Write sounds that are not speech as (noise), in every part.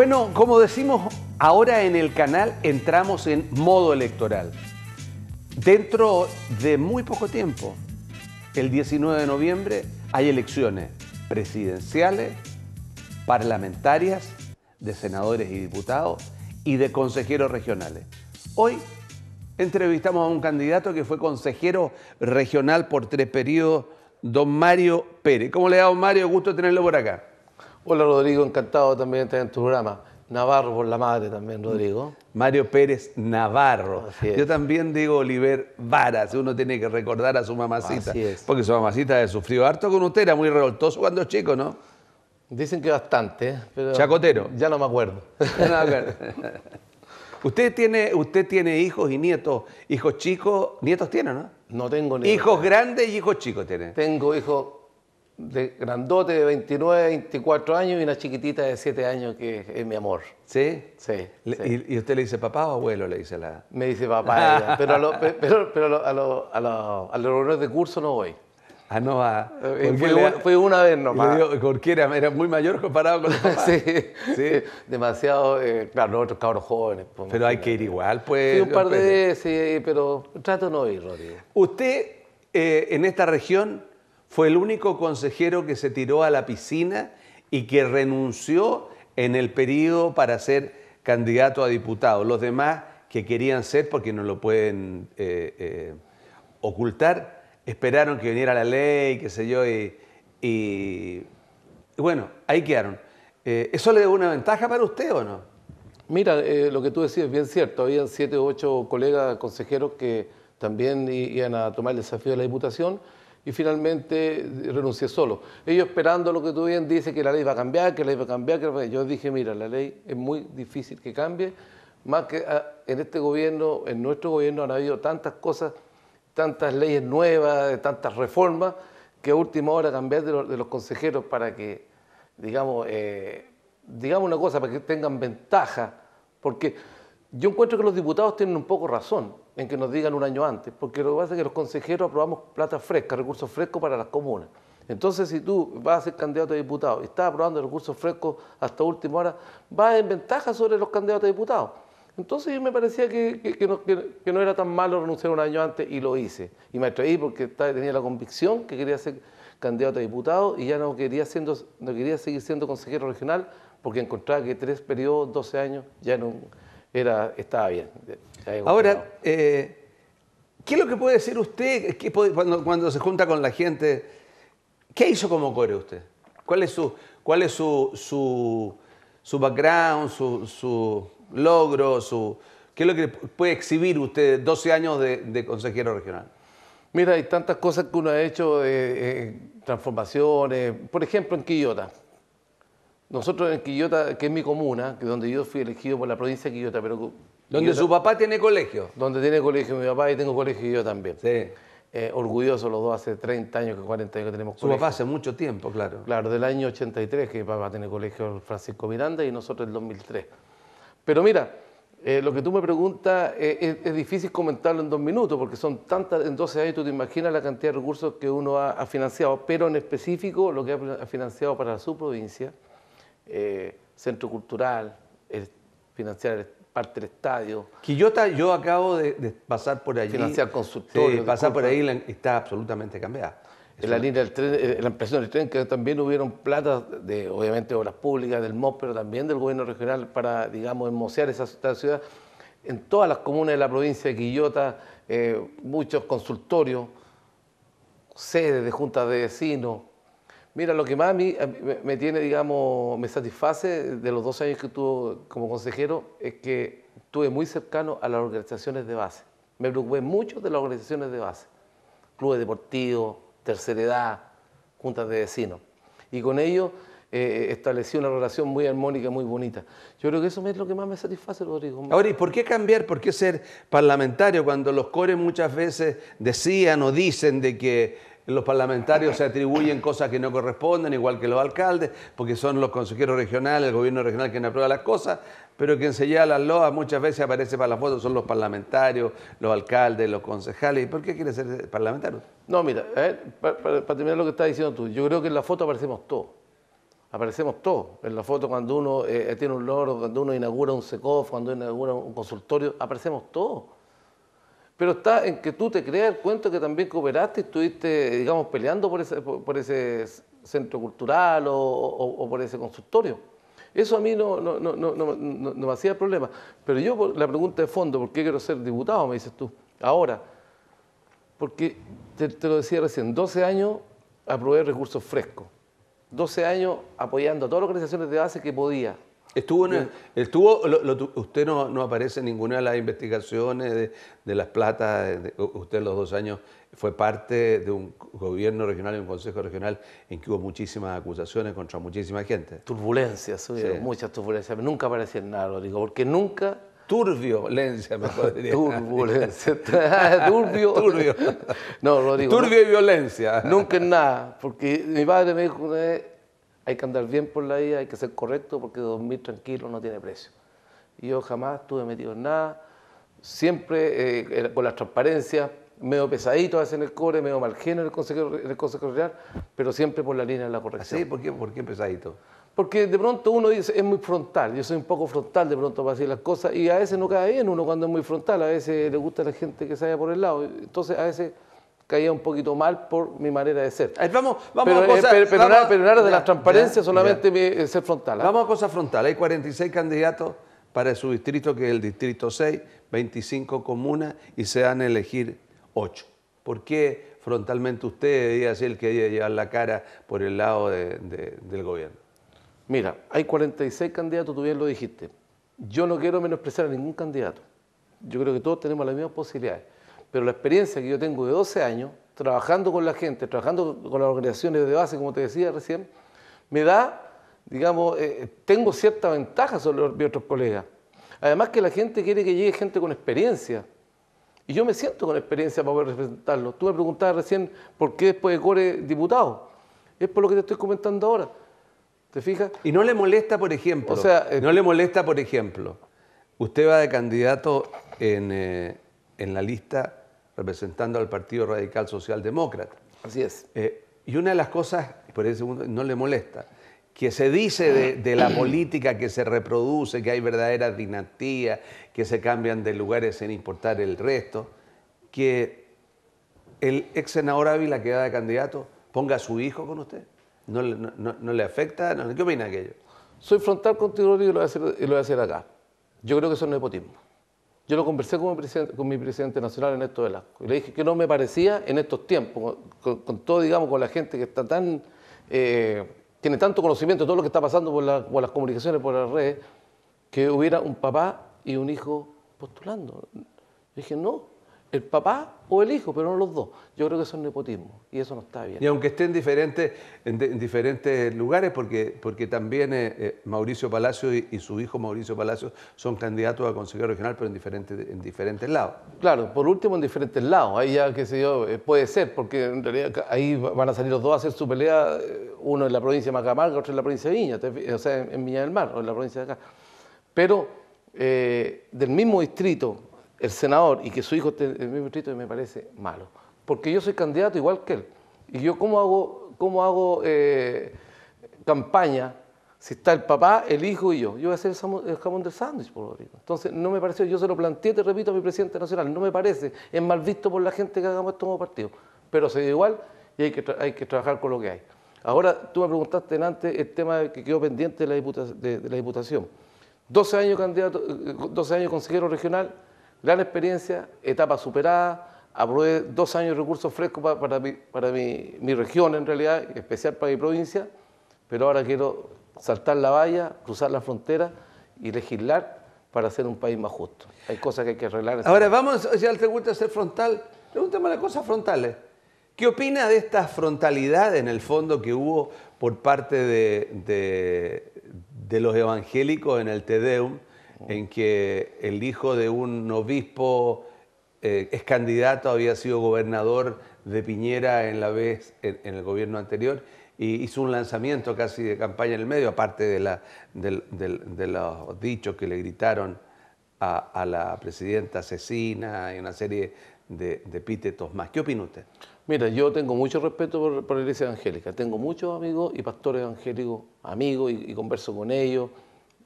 Bueno, como decimos ahora en el canal, entramos en modo electoral. Dentro de muy poco tiempo, el 19 de noviembre, hay elecciones presidenciales, parlamentarias, de senadores y diputados y de consejeros regionales. Hoy entrevistamos a un candidato que fue consejero regional por tres periodos, don Mario Pérez. ¿Cómo le da, don Mario? Gusto tenerlo por acá. Hola Rodrigo, encantado también estar en tu programa. Navarro por la madre también, Rodrigo. Mario Pérez Navarro. Yo también digo Oliver Varas, uno tiene que recordar a su mamacita. es. Porque su mamacita sufrió harto con usted, era muy revoltoso cuando chico, ¿no? Dicen que bastante, pero. Chacotero. Ya no me acuerdo. (laughs) usted, tiene, usted tiene hijos y nietos. Hijos chicos, nietos tiene, ¿no? No tengo nietos. Hijos grandes y hijos chicos tiene. Tengo hijos de grandote de 29, 24 años y una chiquitita de 7 años que es, mi amor. ¿Sí? Sí. Y, usted le dice papá o abuelo? Le dice la... Me dice papá pero, a pero, pero a, los lo, a, los de curso no voy. Ah, no, va. Eh, fue, una vez nomás. cualquiera era, era, muy mayor comparado con los (laughs) sí, sí, demasiado, eh, claro, otros cabros jóvenes. Pues, pero hay que ir igual, pues. Sí, un par de pues. veces, sí, pero trato no ir, Rodrigo. Usted, eh, en esta región, fue el único consejero que se tiró a la piscina y que renunció en el periodo para ser candidato a diputado. Los demás que querían ser, porque no lo pueden eh, eh, ocultar, esperaron que viniera la ley, qué sé yo, y, bueno, ahí quedaron. Eh, ¿Eso le da una ventaja para usted o no? Mira, lo que tú decías es bien cierto. Habían siete u ocho colegas consejeros que también iban a tomar el desafío de la diputación y finalmente eh, renuncié solo. Ellos esperando lo que tú bien dice que la ley va a cambiar, que la ley va a cambiar, que la yo dije, mira, la ley es muy difícil que cambie, más que ah, en este gobierno, en nuestro gobierno han habido tantas cosas, tantas leyes nuevas, tantas reformas, que a última hora cambiar de los, consejeros para que, digamos, eh, digamos una cosa, para que tengan ventaja, porque yo encuentro que los diputados tienen un poco razón en que nos digan un año antes, porque lo que pasa es que los consejeros aprobamos plata fresca, recursos frescos para las comunas. Entonces, si tú vas a ser candidato a diputado y estás aprobando recursos frescos hasta última hora, vas en ventaja sobre los candidatos a diputados. Entonces me parecía que, no, era tan malo renunciar un año antes y lo hice. Y me atreví porque tenía la convicción que quería ser candidato a diputado y ya no quería, siendo, no quería seguir siendo consejero regional porque encontraba que tres periodos, 12 años, ya no era, estaba bien. Ahora, eh, ¿qué es lo que puede decir usted cuando, se junta con la gente? ¿Qué hizo como core usted? ¿Cuál es su, cuál es su, su, su background, su, su logro, su, ¿Qué es lo que puede exhibir usted 12 años de, consejero regional? Mira, hay tantas cosas que uno ha hecho, eh, eh, transformaciones. Por ejemplo, en Quillota. Nosotros en Quillota, que es mi comuna, que donde yo fui elegido por la provincia de Quillota, pero donde su papá tiene colegio. Donde tiene colegio mi papá y tengo colegio yo también. Sí. Eh, orgullosos los dos, hace 30 años, que 40 años que tenemos colegio. Su papá hace mucho tiempo, claro. Claro, del año 83 que mi papá tiene colegio Francisco Miranda y nosotros el 2003. Pero mira, eh, lo que tú me preguntas eh, es, difícil comentarlo en dos minutos porque son tantas, en 12 años tú te imaginas la cantidad de recursos que uno ha, financiado, pero en específico lo que ha financiado para su provincia, centro cultural, financiar el parte del estadio. Quillota, yo acabo de, pasar por allí. Financiar consultorio. Sí, pasar por ahí está absolutamente cambiada. en la línea del tren, eh, la empresa del tren, que también hubieron plata de, obviamente, obras públicas, del MOP, pero también del gobierno regional para, digamos, enmocear esa, ciudad. En todas las comunas de la provincia de Quillota, eh, muchos consultorios, sedes de juntas de vecinos, Mira, lo que más a mí me tiene, digamos, me satisface de los dos años que tuve como consejero es que estuve muy cercano a las organizaciones de base. Me preocupé mucho de las organizaciones de base, clubes deportivos, tercera edad, juntas de vecinos. Y con ellos eh, eh, establecí una relación muy armónica, muy bonita. Yo creo que eso es lo que más me satisface, Rodrigo. Ahora, ¿y por qué cambiar? ¿Por qué ser parlamentario cuando los cores muchas veces decían o dicen de que los parlamentarios se atribuyen cosas que no corresponden, igual que los alcaldes, porque son los consejeros regionales, el gobierno regional quien aprueba las cosas, pero quien se lleva las loas muchas veces aparece para las fotos, son los parlamentarios, los alcaldes, los concejales. ¿Y por qué quiere ser parlamentario? No, mira, eh, para, terminar lo que estás diciendo tú, yo creo que en la foto aparecemos todos. Aparecemos todos. En la foto cuando uno eh, tiene un logro, cuando uno inaugura un SECOF, cuando uno inaugura un consultorio, aparecemos todos pero está en que tú te creas el cuento que también cooperaste, y estuviste, digamos, peleando por ese, por, ese centro cultural o, por ese consultorio. Eso a mí no, me hacía problema. Pero yo, la pregunta de fondo, ¿por qué quiero ser diputado? Me dices tú. Ahora, porque te, te lo decía recién, 12 años aprobé recursos frescos, 12 años apoyando a todas las organizaciones de base que podía, Estuvo, en estuvo usted no, aparece en ninguna de las investigaciones de, las platas, usted los dos años fue parte de un gobierno regional de un consejo regional en que hubo muchísimas acusaciones contra muchísima gente. Turbulencia, muchas turbulencias, nunca apareció en nada, lo digo, porque nunca... Turbiolencia, me podría Turbulencia, (laughs) ah, turbio. turbio. No, lo digo. Turbio y violencia. Nunca en nada, porque mi padre me dijo hay que andar bien por la vida, hay que ser correcto porque dormir tranquilo no tiene precio. Y yo jamás estuve metido en nada, siempre eh, con la transparencia, medio pesadito a veces en el core, medio mal en el, consejo, en el Consejo Real, pero siempre por la línea de la corrección. ¿Sí? ¿Por qué, ¿Por qué pesadito? Porque de pronto uno dice, es muy frontal, yo soy un poco frontal de pronto para decir las cosas, y a veces no cae bien uno cuando es muy frontal, a veces le gusta a la gente que se vaya por el lado, entonces a veces caía un poquito mal por mi manera de ser. Vamos, a eh, cosas... pero, nada de la transparencia, solamente eh, ser frontal. ¿ah? Vamos a cosas frontales. Hay 46 candidatos para su distrito, que es el distrito 6, 25 comunas, y se van a elegir 8. ¿Por qué frontalmente usted debía ser el que debía llevar la cara por el lado del gobierno? Mira, hay 46 candidatos, tú bien lo dijiste. Yo no quiero menospreciar a ningún candidato. Yo creo que todos tenemos las mismas posibilidades. Pero la experiencia que yo tengo de 12 años, trabajando con la gente, trabajando con las organizaciones de base, como te decía recién, me da, digamos, eh, eh, tengo cierta ventaja sobre otros colegas. Además que la gente quiere que llegue gente con experiencia. Y yo me siento con experiencia para poder representarlo. Tú me preguntabas recién por qué después de Core diputado. Es por lo que te estoy comentando ahora. ¿Te fijas? Y no le molesta, por ejemplo. O sea, eh, no le molesta, por ejemplo. Usted va de candidato en, en la lista representando al Partido Radical Socialdemócrata. Así es. Eh, y una de las cosas, por ese no le molesta, que se dice de, la política que se reproduce, que hay verdadera dinastía, que se cambian de lugares sin importar el resto, que el ex senador Ávila que va de candidato ponga a su hijo con usted. ¿No, le afecta? ¿Qué opina aquello? Soy frontal contigo y lo voy a hacer, y lo voy a hacer acá. Yo creo que eso es nepotismo. Yo lo conversé con mi, presidente, nacional en esto nacional, asco. y le dije que no me parecía en estos tiempos, con, todo, digamos, con la gente que está tan, eh, tiene tanto conocimiento de todo lo que está pasando por, por las comunicaciones, por las redes, que hubiera un papá y un hijo postulando. Le dije, no, el papá o el hijo, pero no los dos. Yo creo que eso es nepotismo y eso no está bien. Y aunque esté en diferentes, en, diferentes lugares, porque, también eh, eh, Mauricio Palacio y, su hijo Mauricio Palacio son candidatos a consejero regional, pero en diferentes, en diferentes lados. Claro, por último en diferentes lados. Ahí ya, qué sé yo, eh, puede ser, porque en realidad ahí van a salir los dos a hacer su pelea, uno en la provincia de Macamarca, otro en la provincia de Viña, o sea, en, Viña del Mar o en la provincia de acá. Pero del mismo distrito el senador y que su hijo esté en el mismo distrito me parece malo. Porque yo soy candidato igual que él. ¿Y yo cómo hago, cómo hago eh, campaña si está el papá, el hijo y yo? Yo voy a hacer el jamón del sándwich, por lo Entonces, no me parece... yo se lo planteé, te repito, a mi presidente nacional, no me parece, es mal visto por la gente que hagamos esto como partido. Pero se da igual y hay que, hay que trabajar con lo que hay. Ahora, tú me preguntaste antes el tema que quedó pendiente de la, diputación. 12 años, candidato, 12 eh, años consejero regional, Gran experiencia, etapa superada, aprobé dos años de recursos frescos para, mi, para región en realidad, especial para mi provincia, pero ahora quiero saltar la valla, cruzar la frontera y legislar para hacer un país más justo. Hay cosas que hay que arreglar. Ahora vamos ya al a ser frontal. Pregúntame las cosas frontales. ¿Qué opina de esta frontalidad en el fondo que hubo por parte de, de los evangélicos en el Tedeum? en que el hijo de un obispo eh, es candidato, había sido gobernador de Piñera en la vez en, el gobierno anterior y hizo un lanzamiento casi de campaña en el medio, aparte de, los dichos que le gritaron a, la presidenta asesina y una serie de, epítetos más. ¿Qué opina usted? Mira, yo tengo mucho respeto por, la iglesia evangélica, tengo muchos amigos y pastores evangélicos, amigos y converso con ellos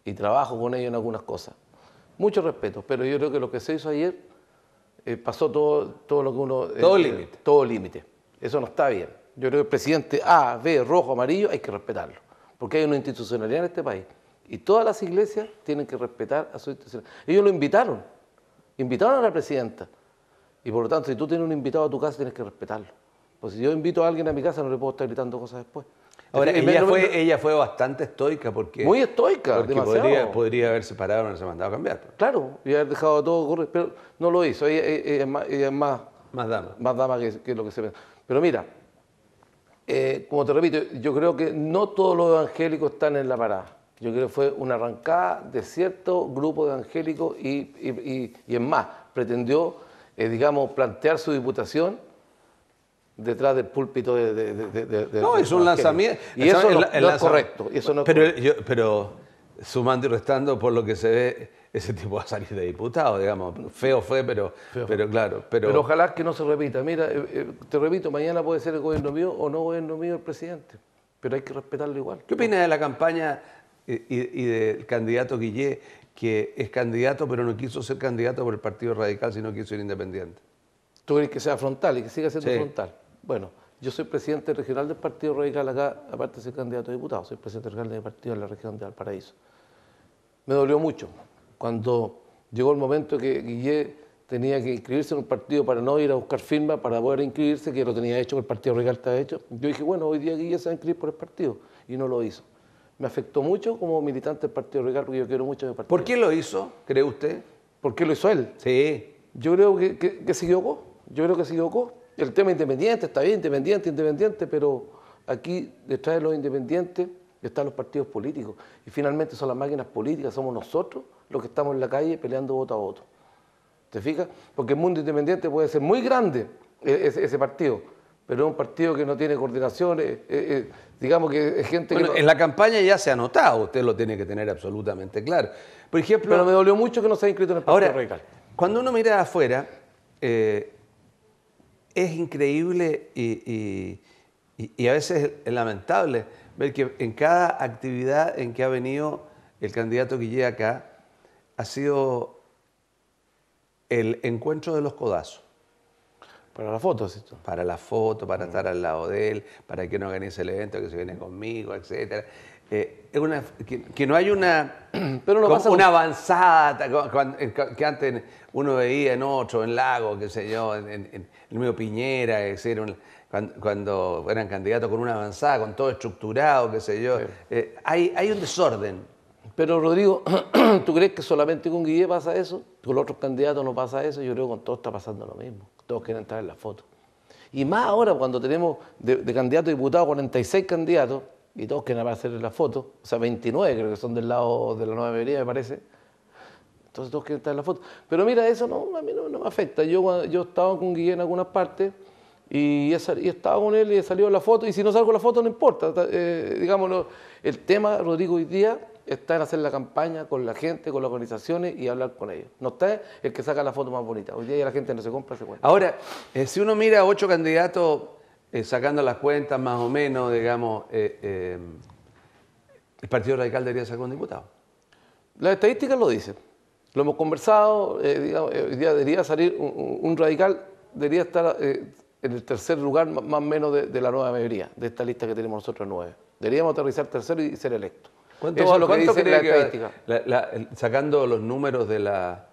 y trabajo con ellos en algunas cosas. Mucho respeto, pero yo creo que lo que se hizo ayer eh, pasó todo, todo lo que uno... Eh, todo límite. Todo límite. Eso no está bien. Yo creo que el presidente A, B, rojo, amarillo, hay que respetarlo, porque hay una institucionalidad en este país. Y todas las iglesias tienen que respetar a su institucionalidad. Ellos lo invitaron, invitaron a la presidenta. Y por lo tanto, si tú tienes un invitado a tu casa, tienes que respetarlo. Pues si yo invito a alguien a mi casa, no le puedo estar gritando cosas después. Ahora, ella, fue, ella fue bastante estoica porque... Muy estoica, porque podría, haberse parado no haberse mandado a cambiar. Pues. Claro, y haber dejado todo correr, pero no lo hizo. Ella, es más... Más dama. Más dama que, lo que se ve. Pero mira, eh, como te repito, yo creo que no todos los evangélicos están en la parada. Yo creo que fue una arrancada de cierto grupo de evangélicos y, es más, pretendió, eh, digamos, plantear su diputación detrás del púlpito de... no, es un lanzamiento. Y eso correcto. eso pero, pero sumando y restando por lo que se ve, ese tipo va a salir de diputado, digamos. Feo fue, pero, pero claro. Pero... ojalá que no se repita. Mira, eh, eh, te repito, mañana puede ser el gobierno mío o no gobierno mío el presidente. Pero hay que respetarlo igual. ¿Qué opinas de la campaña eh, y, del candidato Guillé, que es candidato pero no quiso ser candidato por el Partido Radical, sino quiso ser independiente? ¿Tú crees que sea frontal y que siga siendo frontal? Bueno, yo soy presidente regional del Partido Radical acá, aparte de ser candidato a diputado, soy presidente regional del partido en la región de Valparaíso. Me dolió mucho cuando llegó el momento que Guillé tenía que inscribirse en un partido para no ir a buscar firma, para poder inscribirse, que lo tenía hecho, que el Partido Radical estaba hecho. Yo dije, bueno, hoy día Guillé se va a inscribir por el partido, y no lo hizo. Me afectó mucho como militante del Partido Radical, porque yo quiero mucho a mi partido. ¿Por qué lo hizo, cree usted? ¿Por qué lo hizo él? Sí. Yo creo que, que, que se equivocó. Yo creo que se equivocó el tema independiente, está bien, independiente, independiente, pero aquí detrás de los independientes están los partidos políticos. Y finalmente son las máquinas políticas, somos nosotros los que estamos en la calle peleando voto a voto. ¿Te fijas? Porque el mundo independiente puede ser muy grande e-, ese, partido, pero es un partido que no tiene coordinación, e-, e-, digamos que es gente que... Bueno, En la campaña ya se ha notado, usted lo tiene que tener absolutamente claro. Por ejemplo... Pero me dolió mucho que no se haya inscrito en el Partido Ahora, Radical. Cuando uno mira afuera, eh, es increíble y, a veces es lamentable ver que en cada actividad en que ha venido el candidato que llega acá, ha sido el encuentro de los codazos. Para las fotos, Para la foto, para mm. estar al lado de él, para que no organice el evento, que se viene conmigo, etc que, no hay una, (clears throat) una avanzada eh, que antes uno veía en otro, en Lago, qué sé yo, en, el mío Piñera, cuando, eran candidatos con una avanzada, con todo estructurado, qué sé yo. Eh, hay, hay un desorden. Pero Rodrigo, (clears throat) ¿tú crees que solamente con Guille pasa eso? Con los otros candidatos no pasa eso. Yo creo que con todos está pasando lo mismo. Todos quieren entrar en la foto. Y más ahora cuando tenemos de, de a diputado 46 candidatos, y todos quieren aparecer en la foto, o sea, 29 creo que son del lado de la Nueva Mayoría, me parece. Entonces todos quieren estar en la foto. Pero mira, eso no, a mí no, no me afecta. Yo, yo estaba con Guillén en algunas partes y, he, estado estaba con él y he salido en la foto, y si no salgo en la foto no importa. Eh, digámoslo. el tema, Rodrigo, hoy día está en hacer la campaña con la gente, con las organizaciones y hablar con ellos. No está el que saca la foto más bonita. Hoy día ya la gente no se compra, se cuenta. Ahora, eh, si uno mira a ocho candidatos eh, sacando las cuentas más o menos, digamos, eh, eh, el Partido Radical debería sacar un diputado. Las estadísticas lo dicen. Lo hemos conversado, hoy día debería salir un, radical, debería estar en el tercer lugar más o menos de, la nueva mayoría, de esta lista que tenemos nosotros nueve. Deberíamos aterrizar tercero y ser electo. ¿Cuánto, Eso, la estadística? sacando los números de la,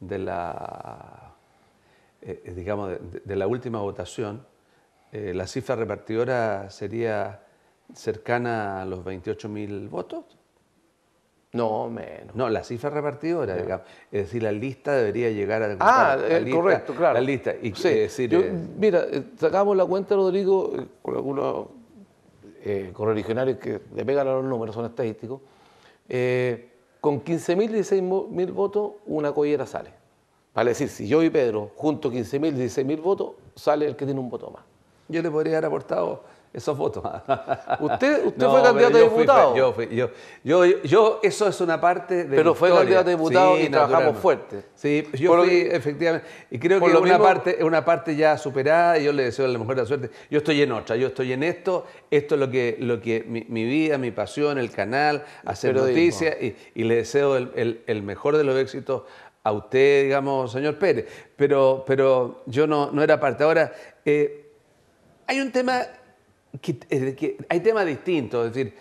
de la digamos, de, la última votación, eh, la cifra repartidora sería cercana a los 28.000 votos. No, menos. No, la cifra repartidora, Es decir, la lista debería llegar a... Ah, correcto, claro. La lista. Eh, mira, eh, sacamos la cuenta, Rodrigo, con algunos eh, correligionarios que le pegan a los números, son estadísticos. Eh, con 15.000, 16.000 votos, una collera sale. Vale decir, si yo y Pedro junto 15.000, 16.000 votos, sale el que tiene un voto más yo le podría haber aportado Esas fotos (laughs) ¿Usted, fue candidato a diputado? yo, fui, yo, yo, yo, eso es una parte de. Pero fue candidato a diputado y trabajamos fuerte. Sí, yo fui, efectivamente. Y creo que es una, parte, una parte ya superada, y yo le deseo la mejor de la suerte. Yo estoy en otra, yo estoy en esto, esto es lo que, lo que mi, vida, mi pasión, el canal, hacer noticias, y, le deseo el, mejor de los éxitos a usted, digamos, señor Pérez. Pero, pero yo no, no era parte. Ahora, eh, hay un tema que, eh, hay temas distintos, es decir,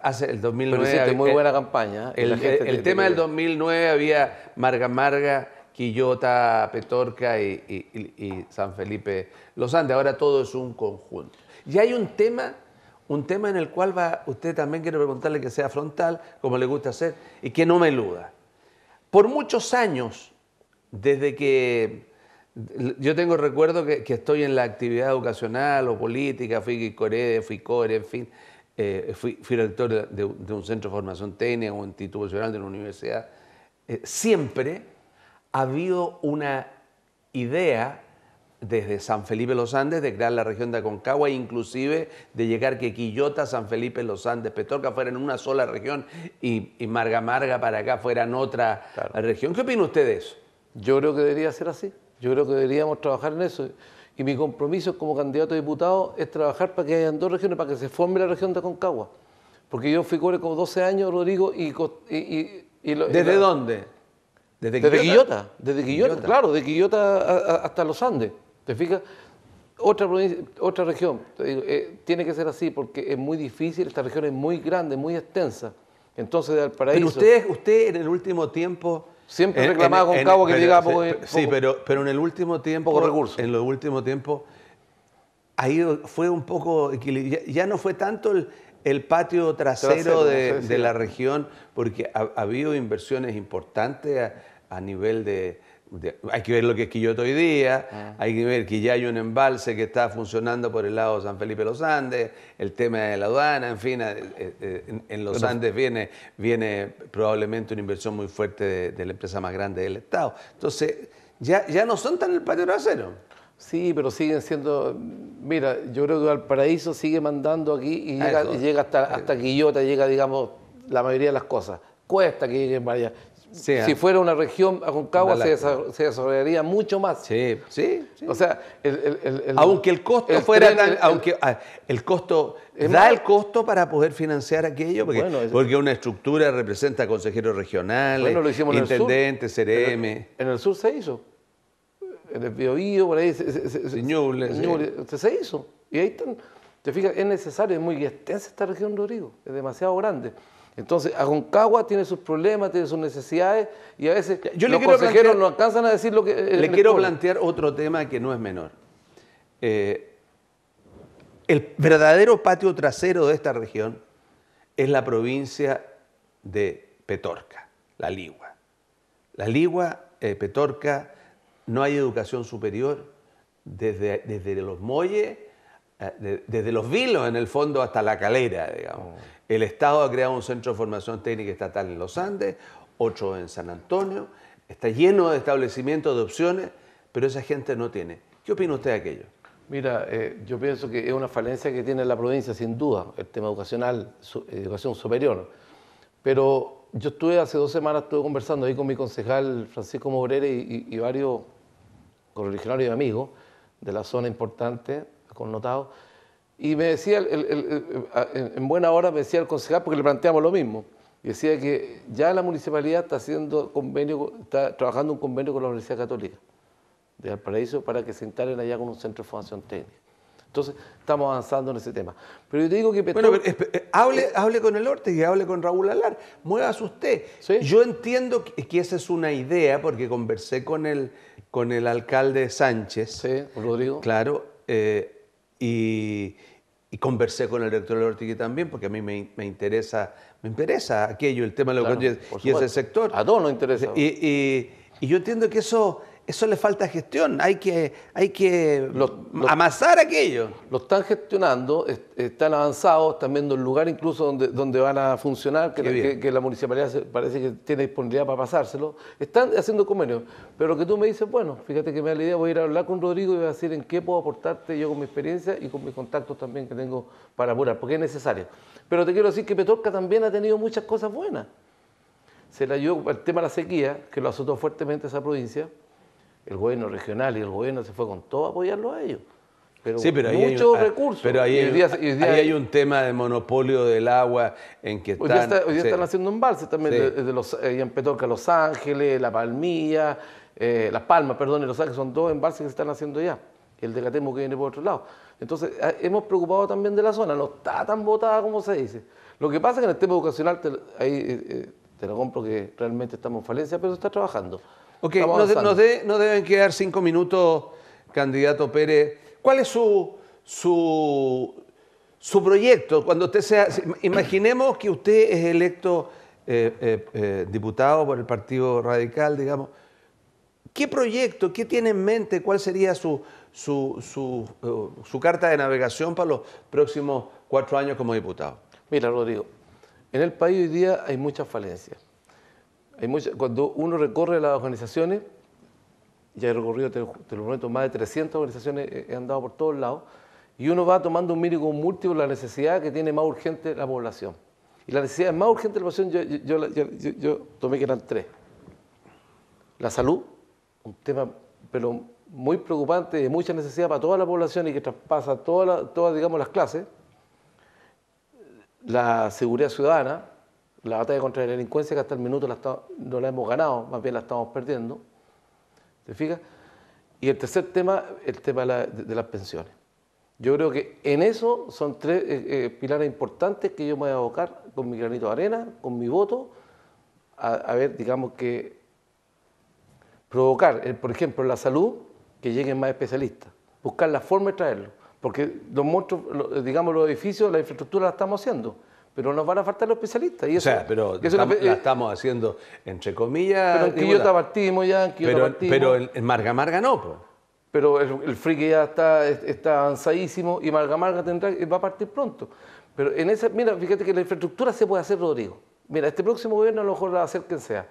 hace el 2009 Pero muy buena campaña. ¿eh? El, tema del 2009 había Marga Marga, Quillota, Petorca y, San Felipe Los Andes. Ahora todo es un conjunto. Y hay un tema, un tema en el cual va, usted también quiere preguntarle que sea frontal, como le gusta hacer, y que no me eluda. Por muchos años, desde que yo tengo recuerdo que, estoy en la actividad educacional o política, fui Corea, fui Core, en fin, eh, fui, rector de, un centro de formación técnica o institucional de la universidad. Eh, siempre ha habido una idea desde San Felipe Los Andes de crear la región de Aconcagua e inclusive de llegar que Quillota, San Felipe Los Andes, Petorca fueran una sola región y, Marga Marga para acá fueran otra región. ¿Qué opina usted de eso? Yo creo que debería ser así. Yo creo que deberíamos trabajar en eso. Y mi compromiso como candidato a diputado es trabajar para que hayan dos regiones, para que se forme la región de Aconcagua. Porque yo fui cobre como 12 años, Rodrigo, y... ¿Desde dónde? Desde Quillota. Desde Quillota, claro, de Quillota hasta los Andes. ¿Te fijas? Otra, otra región, eh, tiene que ser así porque es muy difícil, esta región es muy grande, muy extensa. Entonces, de paraíso... usted, usted en el último tiempo Siempre reclamaba con Cabo que llegaba poco, Sí, pero, pero en el último tiempo. Poco recurso. En los últimos tiempos. Ahí fue un poco. Ya, no fue tanto el, patio trasero, de, la región, porque ha, habido inversiones importantes a nivel de hay que ver lo que es Quillota hoy día, ah. hay que ver que ya hay un embalse que está funcionando por el lado de San Felipe de los Andes, el tema de la aduana, en fin, eh, eh, en, los Andes viene, viene probablemente una inversión muy fuerte de, la empresa más grande del Estado. Entonces, ya, ya no son tan el patio acero. Sí, pero siguen siendo. Mira, yo creo que Valparaíso sigue mandando aquí y llega, hasta, eh. hasta Quillota, llega, digamos, la mayoría de las cosas. Cuesta que lleguen varias. Si ah. fuera una región, Aconcagua se, se, desarrollaría mucho más. Sí, sí. O sea, aunque el costo fuera aunque ah, el costo da el costo para poder financiar aquello, porque, porque una estructura representa consejeros regionales, intendentes, CRM. En, el, sur se hizo. En el Biobío, por ahí, se, se hizo. Y ahí están. Te fijas, es necesario, es muy extensa esta región, Rodrigo, es demasiado grande. Entonces, Aconcagua tiene sus problemas, tiene sus necesidades y a veces Yo los consejeros no alcanzan a decir lo que... Eh, le quiero plantear otro tema que no es menor. Eh, el verdadero patio trasero de esta región es la provincia de Petorca, la Ligua. La Ligua, eh, Petorca, no hay educación superior desde, desde los muelles eh, desde los vilos en el fondo hasta la calera, digamos. Oh. El Estado ha creado un centro de formación técnica estatal en los Andes, otro en San Antonio, está lleno de establecimientos, de opciones, pero esa gente no tiene. ¿Qué opina usted de aquello? Mira, eh, yo pienso que es una falencia que tiene la provincia, sin duda, el tema educacional, educación superior. Pero yo estuve hace dos semanas, estuve conversando ahí con mi concejal Francisco Morere y, y, y varios correligionarios y amigos de la zona importante connotado. Y me decía, en buena hora me decía el concejal, porque le planteamos lo mismo, decía que ya la municipalidad está haciendo convenio, está trabajando un convenio con la Universidad Católica de Valparaíso para que se instalen allá con un centro de formación técnica. Entonces, estamos avanzando en ese tema. Pero yo te digo que... Bueno, eh, hable, hable con el Orte y hable con Raúl Alar. Muevas usted. Yo entiendo que, esa es una idea, porque conversé con el, con el alcalde Sánchez. Sí, Rodrigo. Claro. Eh, y, conversé con el rector de también, porque a mí me, interesa, me interesa aquello, el tema de la y ese sector. A todos nos interesa. y, yo entiendo que eso eso le falta gestión, hay que, hay que amasar aquello. Lo están gestionando, están avanzados, están viendo el lugar incluso donde, donde van a funcionar, que, la, municipalidad parece que tiene disponibilidad para pasárselo. Están haciendo convenios, pero que tú me dices, bueno, fíjate que me da la idea, voy a ir a hablar con Rodrigo y voy a decir en qué puedo aportarte yo con mi experiencia y con mis contactos también que tengo para apurar, porque es necesario. Pero te quiero decir que Petorca también ha tenido muchas cosas buenas. Se le ayudó el tema de la sequía, que lo azotó fuertemente esa provincia el gobierno regional y el gobierno se fue con todo a apoyarlo a ellos. Pero, sí, muchos ah, recursos. Pero ah, ahí, hay, hay, un tema de monopolio del agua en que están... Hoy día, están haciendo embalses también, de, los, en Petorca, Los Ángeles, La Palmilla, eh, Las Palmas, perdón, y Los Ángeles, son dos embalses que se están haciendo ya. El de que viene por otro lado. Entonces, ah, hemos preocupado también de la zona, no está tan botada como se dice. Lo que pasa es que en el tema educacional, ahí eh, eh, te lo compro que realmente estamos en falencia, pero se está trabajando. Ok, nos, deben quedar cinco minutos, candidato Pérez. ¿Cuál es su, su, su proyecto? Cuando usted sea, imaginemos que usted es electo eh, eh, eh, diputado por el Partido Radical, digamos. ¿Qué proyecto, qué tiene en mente, cuál sería su, su, su, su, carta de navegación para los próximos cuatro años como diputado? Mira, Rodrigo, en el país hoy día hay muchas falencias cuando uno recorre las organizaciones, ya he recorrido, te, lo prometo, más de 300 organizaciones, eh, he, andado por todos lados, y uno va tomando un mínimo múltiplo la necesidad que tiene más urgente la población. Y la necesidad más urgente de la población, yo, tomé que eran tres. La salud, un tema pero muy preocupante de mucha necesidad para toda la población y que traspasa todas, todas las clases. La seguridad ciudadana, la batalla contra la delincuencia que hasta el minuto no la hemos ganado, más bien la estamos perdiendo. se fija Y el tercer tema, el tema de, las pensiones. Yo creo que en eso son tres eh, eh, pilares importantes que yo me voy a abocar con mi granito de arena, con mi voto, a, ver, digamos que provocar, eh, por ejemplo, la salud, que lleguen más especialistas, buscar la forma de traerlo. porque los monstruos, digamos, los edificios, la infraestructura la estamos haciendo pero nos van a faltar los especialistas. Y eso, o sea, pero estamos, la eh, estamos haciendo, entre comillas. Pero en Quillota partimos ya, en Quillota pero, Pero Marga Marga no, pues. Pero el, friki ya está, está avanzadísimo y Marga Marga eh, va a partir pronto. Pero en esa, mira, fíjate que la infraestructura se puede hacer, Rodrigo. Mira, este próximo gobierno a lo mejor la va a hacer quien sea,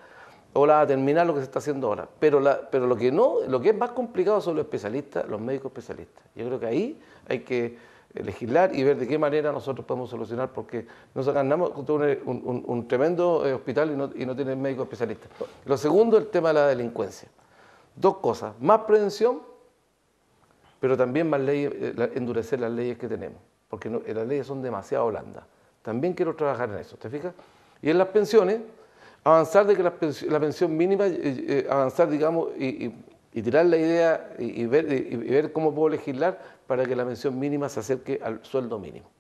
o la va a terminar lo que se está haciendo ahora. Pero, pero lo que no, lo que es más complicado son los especialistas, los médicos especialistas. Yo creo que ahí hay que legislar y ver de qué manera nosotros podemos solucionar, porque nos ganamos un, un, un tremendo eh, hospital y no, y no tienen médicos especialistas. Lo segundo, el tema de la delincuencia. Dos cosas, más prevención, pero también más leyes, eh, endurecer las leyes que tenemos, porque eh, las leyes son demasiado blandas. También quiero trabajar en eso, ¿te fijas? Y en las pensiones, avanzar de que la pensión, mínima, avanzar, digamos, y, tirar la idea y ver, y ver cómo puedo legislar para que la mención mínima se acerque al sueldo mínimo.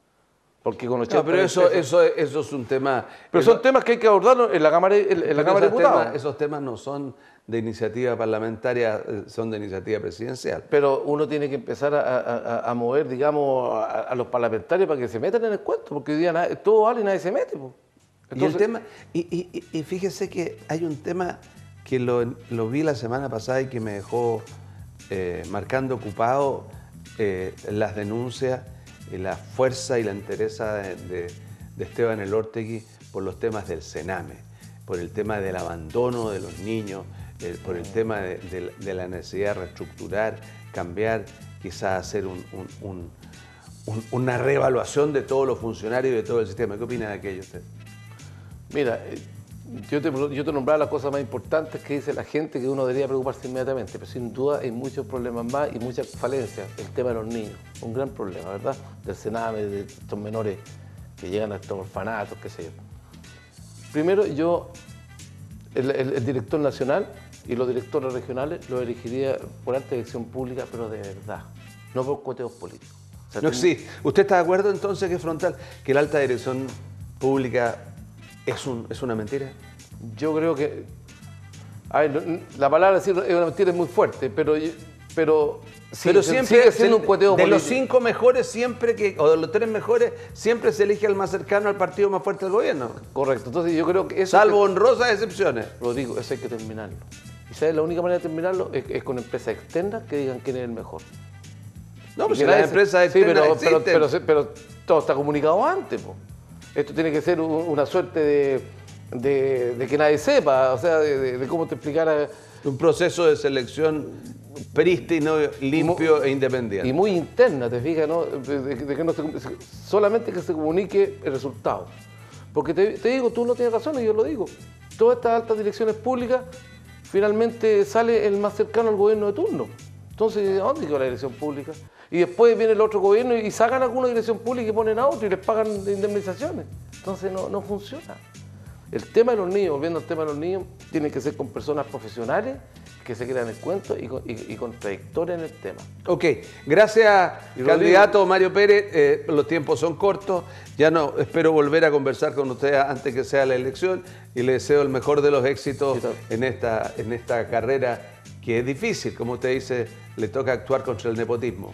Porque con los pero eso, eso, eso es un tema... Pero eh, son temas que hay que abordar en la Cámara, en la cámara de Diputados. esos temas no son de iniciativa parlamentaria, eh, son de iniciativa presidencial. Pero uno tiene que empezar a, mover, digamos, a, los parlamentarios para que se metan en el cuento, porque hoy día todo vale y nadie se mete. y, el tema, y, y, fíjese que hay un tema que lo, vi la semana pasada y que me dejó eh, marcando ocupado eh, las denuncias, la fuerza y la entereza de, Esteban El Ortegui por los temas del cename, por el tema del abandono de los niños, eh, por el tema de, la necesidad de reestructurar, cambiar, quizás hacer una reevaluación de todos los funcionarios y de todo el sistema. ¿Qué opina de aquello usted? Mira, eh, yo te, nombraba las cosas más importantes que dice la gente que uno debería preocuparse inmediatamente, pero sin duda hay muchos problemas más y muchas falencias. El tema de los niños, un gran problema, ¿verdad? Del senado de estos menores que llegan a estos orfanatos, qué sé yo. Primero, yo, el, director nacional y los directores regionales los elegiría por alta dirección pública, pero de verdad, no por cuoteos políticos. no, existe. ¿Usted está de acuerdo entonces que es frontal, que la alta dirección pública es, un, es una mentira. Yo creo que. la palabra decir es una mentira es muy fuerte, pero, pero pero siempre sigue siendo un cueteo De los cinco mejores siempre que, o de los tres mejores, siempre se elige al más cercano al partido más fuerte del gobierno. Correcto. Entonces yo creo que eso. Salvo honrosas excepciones. Lo digo, eso hay que terminarlo. Y sabes, la única manera de terminarlo es, con empresas externas que digan quién es el mejor. No, pues si las empresas externas. Sí, pero, todo está comunicado antes, pues. Esto tiene que ser una suerte de, que nadie sepa, o sea, de, cómo te explicara. Un proceso de selección prístino, limpio e independiente. Y muy interna, te fijas, ¿no? que solamente que se comunique el resultado. Porque te, te, digo, tú no tienes razón y yo lo digo. Todas estas altas direcciones públicas, finalmente sale el más cercano al gobierno de turno. Entonces, ¿a dónde quedó la dirección pública? Y después viene el otro gobierno y sacan alguna dirección pública y ponen a otro y les pagan indemnizaciones. Entonces no, funciona. El tema de los niños, volviendo al tema de los niños, tiene que ser con personas profesionales que se crean el cuento y, con y en el tema. Ok, gracias candidato Mario Pérez. Eh, los tiempos son cortos. Ya no, espero volver a conversar con usted antes que sea la elección y le deseo el mejor de los éxitos en esta, en esta carrera que es difícil, como usted dice, le toca actuar contra el nepotismo.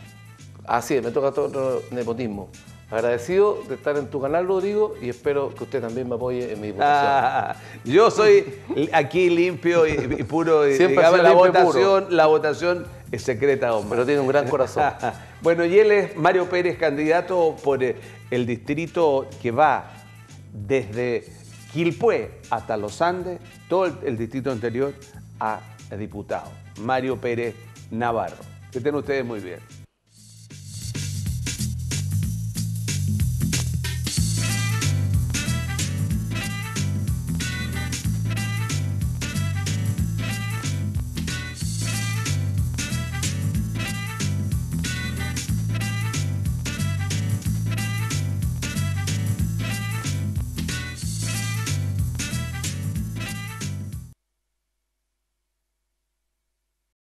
Así es, me toca todo nepotismo. Agradecido de estar en tu canal, Rodrigo, y espero que usted también me apoye en mi votación. Ah, yo soy aquí limpio y, puro. Y, Siempre la votación, la votación es secreta, hombre. Pero tiene un gran corazón. (laughs) bueno, y él es Mario Pérez, candidato por eh, el distrito que va desde Quilpué hasta Los Andes, todo el, el distrito anterior a diputado. Mario Pérez Navarro. Que estén ustedes muy bien.